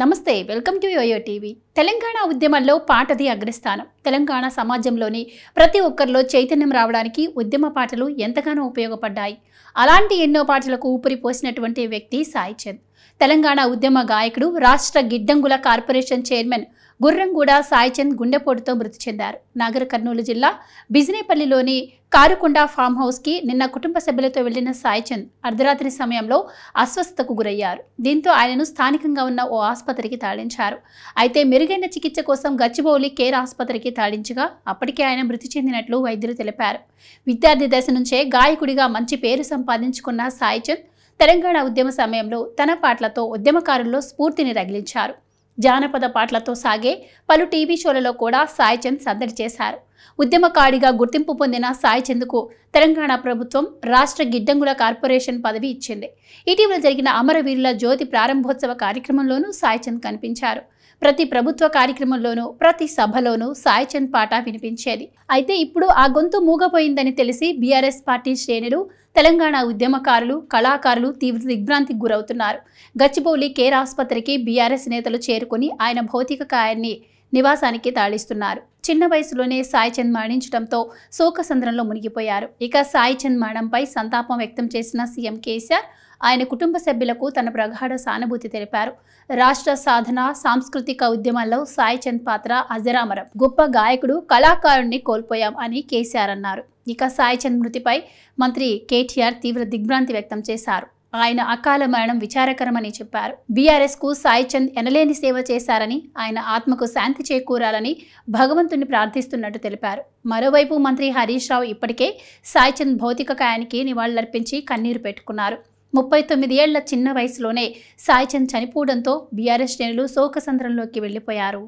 నమస్తే welcome to YoYo TV Telangana ఉద్యమంలో పాటది అగ్రస్థానం తెలంగాణ సమాజంలోని ప్రతి ఒక్కరిలో చైతన్యం రావడానికి ఉద్యమ పాటలు ఎంతగానో ఉపయోగపడ్డాయి అలాంటి ఎన్నో పాటలకు ఊపిరి పోసినటువంటి వ్యక్తి సాయి చంద్ తెలంగాణ ఉద్యమ గాయకుడు రాష్ట్ర గిడ్డంగుల కార్పొరేషన్ చైర్మన్ గుర్రంగూడ సాయిచంద్ గుండెపోటుతో మృతి చెందారు నాగర్ కర్నూలు జిల్లా బిజినేపల్లిలోని కారుకొండ ఫామ్ హౌస్కి నిన్న కుటుంబ సభ్యులతో వెళ్లిన సాయిచంద్ అర్ధరాత్రి సమయంలో అస్వస్థతకు గురయ్యారు దీంతో ఆయనను స్థానికంగా ఉన్న ఓ ఆసుపత్రికి తరలించారు అయితే మెరుగైన చికిత్స కోసం గచ్చిబౌలి కేర్ ఆసుపత్రికి తరలించగా అప్పటికే ఆయన మృతి చెందినట్లు వైద్యులు తెలిపారు విద్యార్థి దశ నుంచే గాయకుడిగా మంచి పేరు సంపాదించుకున్న సాయిచంద్ తెలంగాణ ఉద్యమ సమయంలో తన పాటలతో ఉద్యమకారుల్లో స్ఫూర్తిని రగిలించారు జానపద పాటలతో సాగే పలు టీవీ షోలలో కూడా సాయిచంద్ సందడి చేశారు ఉద్యమకాడిగా గుర్తింపు పొందిన సాయి చందుకు తెలంగాణ ప్రభుత్వం రాష్ట్ర గిడ్డంగుల కార్పొరేషన్ పదవి ఇచ్చింది ఇటీవల జరిగిన అమరవీరుల జ్యోతి ప్రారంభోత్సవ కార్యక్రమంలోనూ సాయి చంద్ కనిపించారు ప్రతి ప్రభుత్వ కార్యక్రమంలోనూ ప్రతి సభలోనూ సాయి చంద్ పాట వినిపించేది అయితే ఇప్పుడు ఆ గొంతు మూగపోయిందని తెలిసి బీఆర్ఎస్ పార్టీ శ్రేణులు తెలంగాణ ఉద్యమకారులు కళాకారులు తీవ్ర దిగ్భ్రాంతికి గురవుతున్నారు గచ్చిబౌలి కేర్ ఆసుపత్రికి బీఆర్ఎస్ నేతలు చేరుకుని ఆయన భౌతిక కాయాన్ని నివాసానికి తాళిస్తున్నారు చిన్న వయసులోనే సాయిచంద్ మరణించడంతో శోకసంద్రంలో మునిగిపోయారు ఇక సాయిచంద్ మరణంపై సంతాపం వ్యక్తం చేసిన సీఎం కేసీఆర్ ఆయన కుటుంబ సభ్యులకు తన ప్రగాఢ సానుభూతి తెలిపారు రాష్ట్ర సాధన సాంస్కృతిక ఉద్యమాల్లో సాయిచంద్ పాత్ర అజరామరం గొప్ప గాయకుడు కళాకారుణ్ణి కోల్పోయాం అని కేసీఆర్ అన్నారు ఇక సాయిచంద్ మృతిపై మంత్రి కేటీఆర్ తీవ్ర దిగ్భ్రాంతి వ్యక్తం చేశారు ఆయన అకాల మరణం విచారకరమని చెప్పారు బీఆర్ఎస్కు సాయిచంద్ ఎనలేని సేవ చేశారని ఆయన ఆత్మకు శాంతి చేకూరాలని భగవంతుని ప్రార్థిస్తున్నట్టు తెలిపారు మరోవైపు మంత్రి హరీష్ రావు ఇప్పటికే సాయిచంద్ భౌతిక కాయానికి నివాళులర్పించి కన్నీరు పెట్టుకున్నారు ముప్పై తొమ్మిది ఏళ్ల చిన్న వయసులోనే సాయిచంద్ చనిపోవడంతో బీఆర్ఎస్ శ్రేణులు శోకసంద్రంలోకి వెళ్ళిపోయారు